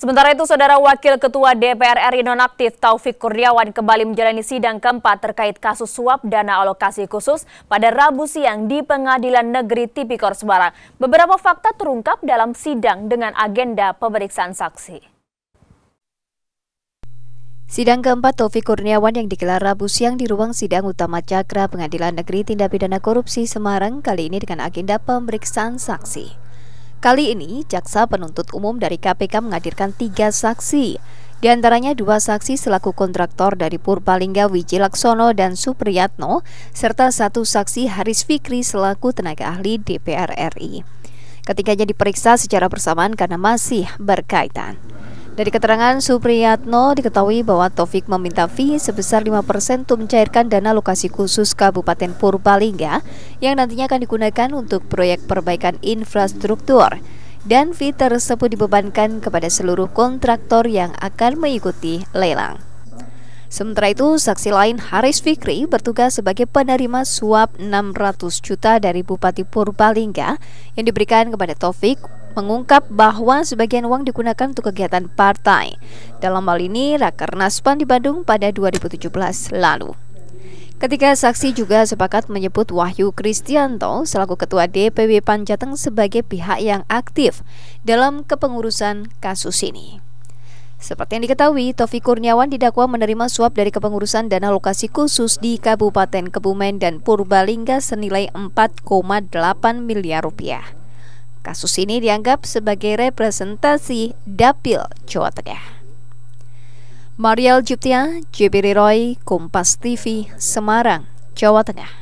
Sementara itu, Saudara Wakil Ketua DPR RI nonaktif Taufik Kurniawan kembali menjalani sidang keempat terkait kasus suap dana alokasi khusus pada Rabu siang di Pengadilan Negeri Tipikor Semarang. Beberapa fakta terungkap dalam sidang dengan agenda pemeriksaan saksi. Sidang keempat Taufik Kurniawan yang digelar Rabu siang di ruang sidang utama Cakra Pengadilan Negeri Tindak Pidana Korupsi Semarang kali ini dengan agenda pemeriksaan saksi. Kali ini, jaksa penuntut umum dari KPK menghadirkan tiga saksi, di antaranya dua saksi selaku kontraktor dari Purbalingga Wiji Laksono dan Supriyatno, serta satu saksi Haris Fikri selaku tenaga ahli DPR RI. Ketiganya diperiksa secara bersamaan karena masih berkaitan. Dari keterangan Supriyatno diketahui bahwa Taufik meminta fee sebesar 5% untuk mencairkan dana lokasi khusus Kabupaten Purbalingga yang nantinya akan digunakan untuk proyek perbaikan infrastruktur dan fee tersebut dibebankan kepada seluruh kontraktor yang akan mengikuti lelang. Sementara itu, saksi lain Haris Fikri bertugas sebagai penerima suap 600 juta dari Bupati Purbalingga yang diberikan kepada Taufik mengungkap bahwa sebagian uang digunakan untuk kegiatan partai. Dalam hal ini, Rakernas PAN di Bandung pada 2017 lalu. Ketika saksi juga sepakat menyebut Wahyu Kristianto selaku Ketua DPW Panjateng sebagai pihak yang aktif dalam kepengurusan kasus ini. Seperti yang diketahui, Taufik Kurniawan didakwa menerima suap dari kepengurusan dana lokasi khusus di Kabupaten Kebumen dan Purbalingga senilai 4,8 miliar rupiah. Kasus ini dianggap sebagai representasi Dapil Jawa Tengah. Mariel Jiptia, JB Roy, Kompas TV, Semarang, Jawa Tengah.